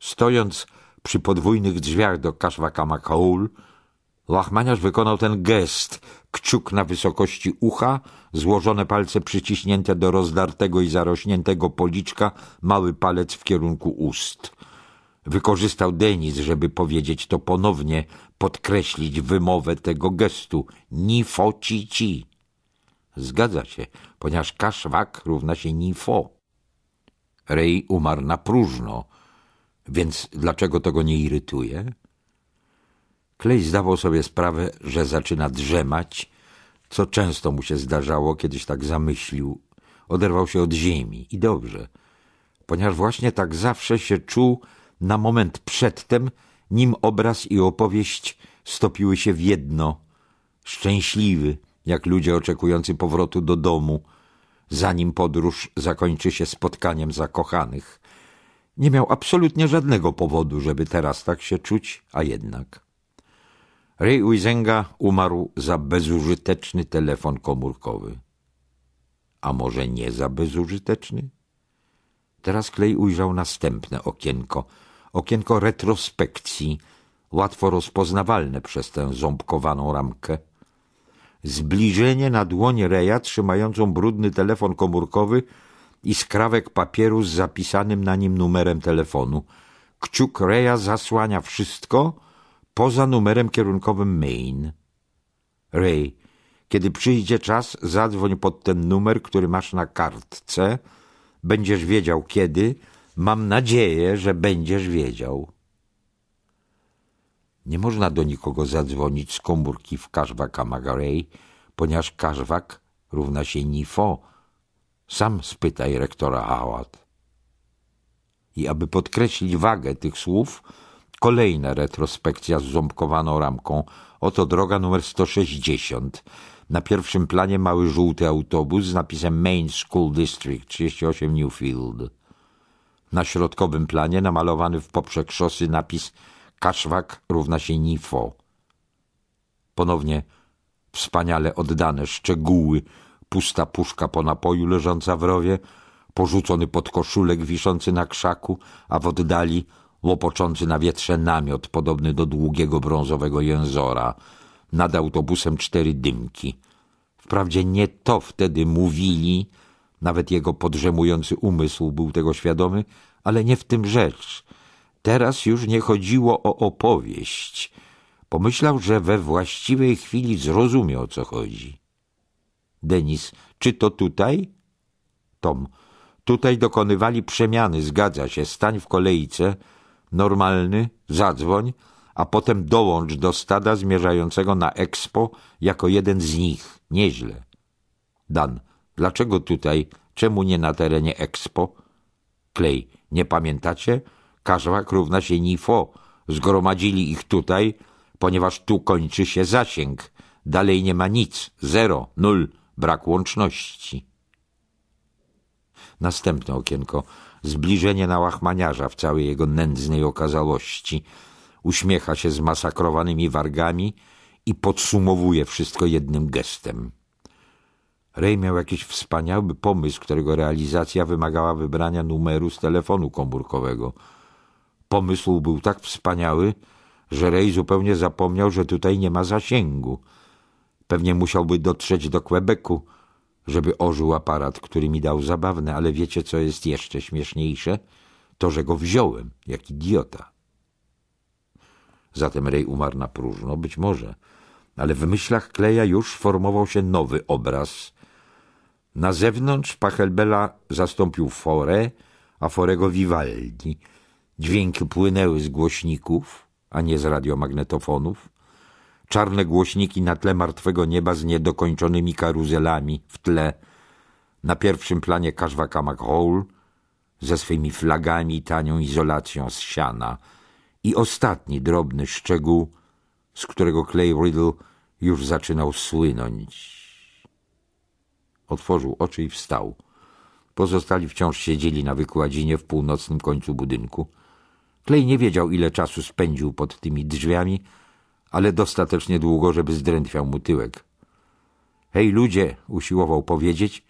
Stojąc przy podwójnych drzwiach do kaszwaka Makaul, łachmaniarz wykonał ten gest, kciuk na wysokości ucha, złożone palce przyciśnięte do rozdartego i zarośniętego policzka, mały palec w kierunku ust. Wykorzystał Denis, żeby powiedzieć to ponownie, podkreślić wymowę tego gestu. Nifo ci ci. Zgadza się, ponieważ kaszwak równa się nifo. Rej umarł na próżno więc dlaczego to go nie irytuje? Klej zdawał sobie sprawę, że zaczyna drzemać, co często mu się zdarzało, kiedyś tak zamyślił. Oderwał się od ziemi i dobrze, ponieważ właśnie tak zawsze się czuł na moment przedtem, nim obraz i opowieść stopiły się w jedno. Szczęśliwy, jak ludzie oczekujący powrotu do domu, zanim podróż zakończy się spotkaniem zakochanych, nie miał absolutnie żadnego powodu, żeby teraz tak się czuć, a jednak. Ray Uizenga umarł za bezużyteczny telefon komórkowy. A może nie za bezużyteczny? Teraz Klej ujrzał następne okienko. Okienko retrospekcji, łatwo rozpoznawalne przez tę ząbkowaną ramkę. Zbliżenie na dłoń Reja trzymającą brudny telefon komórkowy – i skrawek papieru z zapisanym na nim numerem telefonu. Kciuk Reja zasłania wszystko poza numerem kierunkowym Main. Rej, kiedy przyjdzie czas, zadzwoń pod ten numer, który masz na kartce. Będziesz wiedział kiedy. Mam nadzieję, że będziesz wiedział. Nie można do nikogo zadzwonić z komórki w Kaszwaka Magarej, ponieważ Kaszwak równa się Nifo, sam spytaj rektora Hałat. I aby podkreślić wagę tych słów, kolejna retrospekcja z ząbkowaną ramką. Oto droga numer 160. Na pierwszym planie mały żółty autobus z napisem Main School District 38 Newfield. Na środkowym planie namalowany w poprzek szosy napis Kaszwak równa się Nifo. Ponownie wspaniale oddane szczegóły pusta puszka po napoju leżąca w rowie, porzucony podkoszulek wiszący na krzaku, a w oddali łopoczący na wietrze namiot podobny do długiego brązowego jęzora. Nad autobusem cztery dymki. Wprawdzie nie to wtedy mówili, nawet jego podrzemujący umysł był tego świadomy, ale nie w tym rzecz. Teraz już nie chodziło o opowieść. Pomyślał, że we właściwej chwili zrozumie, o co chodzi. Denis. Czy to tutaj? Tom. Tutaj dokonywali przemiany, zgadza się. Stań w kolejce, normalny, zadzwoń, a potem dołącz do stada zmierzającego na Expo jako jeden z nich. Nieźle. Dan. Dlaczego tutaj? Czemu nie na terenie Expo? Klej. Nie pamiętacie? Każwak równa się NIFO. Zgromadzili ich tutaj, ponieważ tu kończy się zasięg. Dalej nie ma nic. Zero. Nul brak łączności. Następne okienko zbliżenie na łachmaniarza w całej jego nędznej okazałości. Uśmiecha się z masakrowanymi wargami i podsumowuje wszystko jednym gestem. Rej miał jakiś wspaniały pomysł, którego realizacja wymagała wybrania numeru z telefonu komórkowego. Pomysł był tak wspaniały, że Rej zupełnie zapomniał, że tutaj nie ma zasięgu – Pewnie musiałby dotrzeć do Quebecu, żeby ożył aparat, który mi dał zabawne, ale wiecie, co jest jeszcze śmieszniejsze? To, że go wziąłem, jak idiota. Zatem Rej umarł na próżno, być może, ale w myślach Kleja już formował się nowy obraz. Na zewnątrz Pachelbela zastąpił Forę, a Forego Vivaldi. Dźwięki płynęły z głośników, a nie z radiomagnetofonów czarne głośniki na tle martwego nieba z niedokończonymi karuzelami w tle, na pierwszym planie Kaszwakamak Hall ze swymi flagami i tanią izolacją z siana i ostatni drobny szczegół, z którego Clay Riddle już zaczynał słynąć. Otworzył oczy i wstał. Pozostali wciąż siedzieli na wykładzinie w północnym końcu budynku. Clay nie wiedział, ile czasu spędził pod tymi drzwiami – ale dostatecznie długo, żeby zdrętwiał mu tyłek. Hej ludzie, usiłował powiedzieć,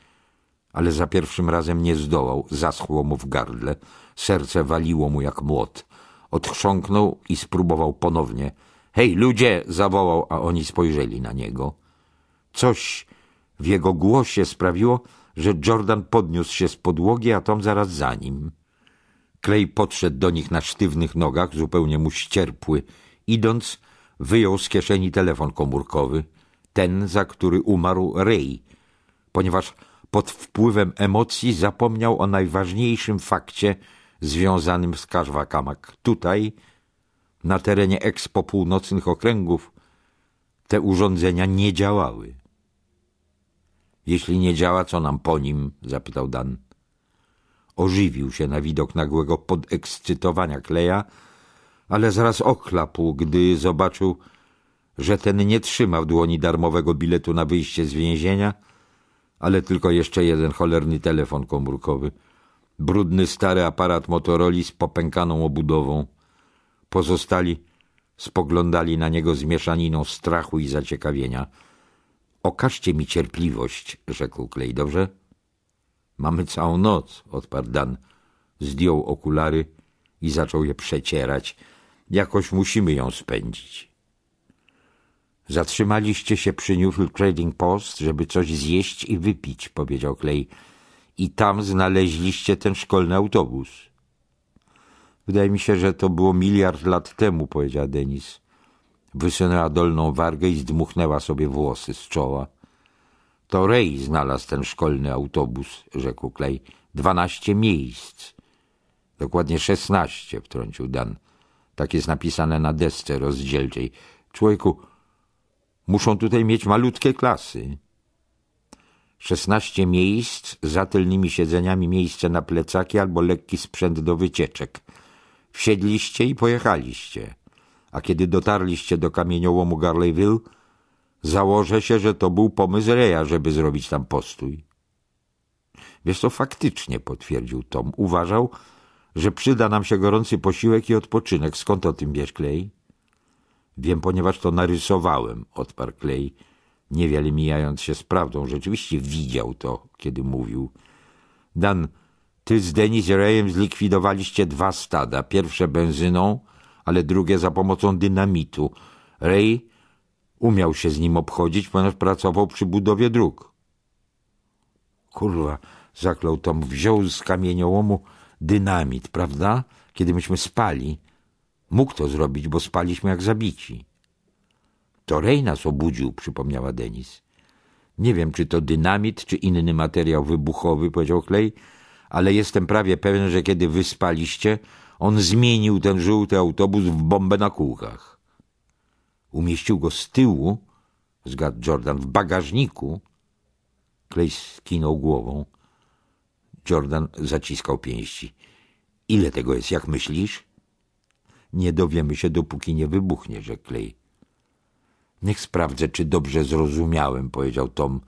ale za pierwszym razem nie zdołał, zaschło mu w gardle, serce waliło mu jak młot. Odchrząknął i spróbował ponownie. Hej ludzie, zawołał, a oni spojrzeli na niego. Coś w jego głosie sprawiło, że Jordan podniósł się z podłogi, a Tom zaraz za nim. Klej podszedł do nich na sztywnych nogach, zupełnie mu ścierpły. Idąc, wyjął z kieszeni telefon komórkowy, ten, za który umarł Ray, ponieważ pod wpływem emocji zapomniał o najważniejszym fakcie związanym z Kaszwakamak. Tutaj, na terenie Expo Północnych Okręgów, te urządzenia nie działały. Jeśli nie działa, co nam po nim? zapytał Dan. Ożywił się na widok nagłego podekscytowania Kleja, ale zaraz ochlapł, gdy zobaczył, że ten nie trzyma w dłoni darmowego biletu na wyjście z więzienia, ale tylko jeszcze jeden cholerny telefon komórkowy, brudny stary aparat Motorola z popękaną obudową. Pozostali spoglądali na niego z mieszaniną strachu i zaciekawienia. Okażcie mi cierpliwość, rzekł Klej, dobrze? Mamy całą noc, odparł Dan. Zdjął okulary i zaczął je przecierać. Jakoś musimy ją spędzić. Zatrzymaliście się przy Newfield Trading Post, żeby coś zjeść i wypić, powiedział Clay. I tam znaleźliście ten szkolny autobus. Wydaje mi się, że to było miliard lat temu, powiedziała Denis. Wysunęła dolną wargę i zdmuchnęła sobie włosy z czoła. To Rej znalazł ten szkolny autobus, rzekł Clay. Dwanaście miejsc. Dokładnie szesnaście, wtrącił Dan. Tak jest napisane na desce rozdzielczej. Człowieku, muszą tutaj mieć malutkie klasy. Szesnaście miejsc, za tylnymi siedzeniami miejsce na plecaki albo lekki sprzęt do wycieczek. Wsiedliście i pojechaliście. A kiedy dotarliście do kamieniołomu Garleyville, założę się, że to był pomysł Reja, żeby zrobić tam postój. Wiesz, to faktycznie, potwierdził Tom. Uważał, że przyda nam się gorący posiłek i odpoczynek. Skąd o tym wiesz, Klej? Wiem, ponieważ to narysowałem, odparł Klej, niewiele mijając się z prawdą. Rzeczywiście widział to, kiedy mówił. Dan, ty z Denis Rayem zlikwidowaliście dwa stada. Pierwsze benzyną, ale drugie za pomocą dynamitu. Ray umiał się z nim obchodzić, ponieważ pracował przy budowie dróg. Kurwa, zaklął Tom, wziął z kamieniołomu dynamit, prawda? Kiedy myśmy spali, mógł to zrobić, bo spaliśmy jak zabici. To Rej nas obudził, przypomniała Denis. Nie wiem, czy to dynamit, czy inny materiał wybuchowy, powiedział Klej, ale jestem prawie pewien, że kiedy wyspaliście, on zmienił ten żółty autobus w bombę na kółkach. Umieścił go z tyłu, zgadł Jordan, w bagażniku. Klej skinął głową. Jordan zaciskał pięści. Ile tego jest, jak myślisz? Nie dowiemy się, dopóki nie wybuchnie, rzekł Clay. Niech sprawdzę, czy dobrze zrozumiałem, powiedział Tom.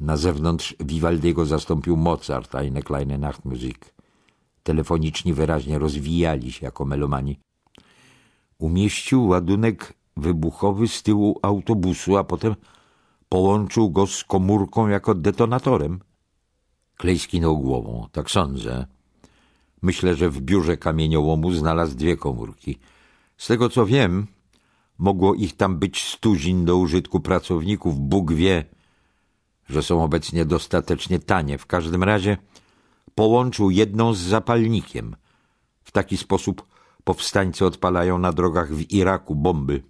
Na zewnątrz Vivaldiego zastąpił Mozart, eine kleine Nachtmusik. Telefoniczni wyraźnie rozwijali się jako melomani. Umieścił ładunek wybuchowy z tyłu autobusu, a potem połączył go z komórką jako detonatorem. Klej skinął głową. Tak sądzę. Myślę, że w biurze kamieniołomu znalazł dwie komórki. Z tego co wiem, mogło ich tam być stuzin do użytku pracowników. Bóg wie, że są obecnie dostatecznie tanie. W każdym razie połączył jedną z zapalnikiem. W taki sposób powstańcy odpalają na drogach w Iraku bomby.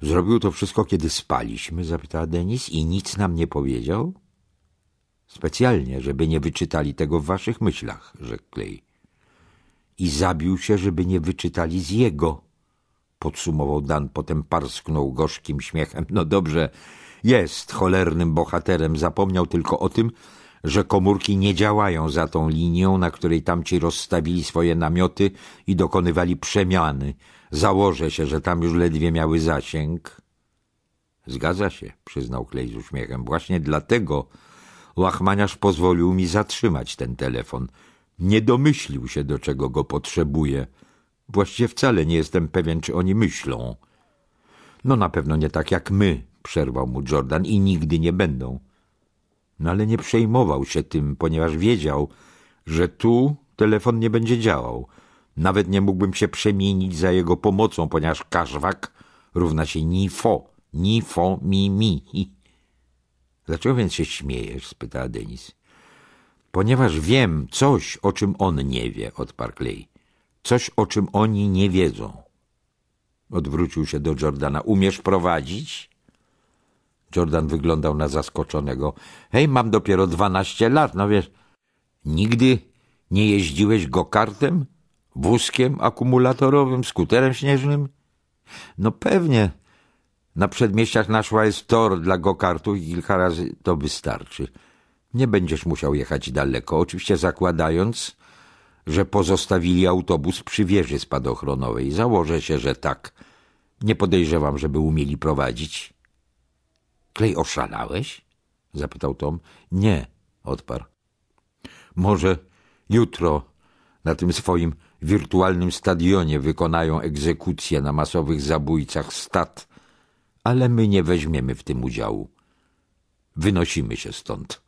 Zrobił to wszystko, kiedy spaliśmy? zapytała Denis i nic nam nie powiedział? Specjalnie, żeby nie wyczytali tego w waszych myślach, rzekł Klej. I zabił się, żeby nie wyczytali z jego, podsumował Dan, potem parsknął gorzkim śmiechem. No dobrze, jest cholernym bohaterem, zapomniał tylko o tym, że komórki nie działają za tą linią, na której tamci rozstawili swoje namioty i dokonywali przemiany. Założę się, że tam już ledwie miały zasięg. Zgadza się, przyznał Klej z uśmiechem. Właśnie dlatego łachmaniarz pozwolił mi zatrzymać ten telefon. Nie domyślił się, do czego go potrzebuje. Właściwie wcale nie jestem pewien, czy oni myślą. No na pewno nie tak jak my, przerwał mu Jordan, i nigdy nie będą. No ale nie przejmował się tym, ponieważ wiedział, że tu telefon nie będzie działał. Nawet nie mógłbym się przemienić za jego pomocą, ponieważ każwak równa się nifo, nifo mi mi. Dlaczego więc się śmiejesz? spytała Denis. Ponieważ wiem coś, o czym on nie wie, odparł Clay. Coś, o czym oni nie wiedzą. Odwrócił się do Jordana. Umiesz prowadzić? Jordan wyglądał na zaskoczonego. Hej, mam dopiero dwanaście lat, no wiesz. Nigdy nie jeździłeś go-kartem? Wózkiem akumulatorowym? Skuterem śnieżnym? No pewnie, na przedmieściach naszła jest tor dla gokartów i kilka razy to wystarczy. Nie będziesz musiał jechać daleko, oczywiście zakładając, że pozostawili autobus przy wieży spadochronowej. Założę się, że tak. Nie podejrzewam, żeby umieli prowadzić. Klej, oszalałeś? Zapytał Tom. Nie, odparł. Może jutro na tym swoim wirtualnym stadionie wykonają egzekucję na masowych zabójcach stad ale my nie weźmiemy w tym udziału. Wynosimy się stąd.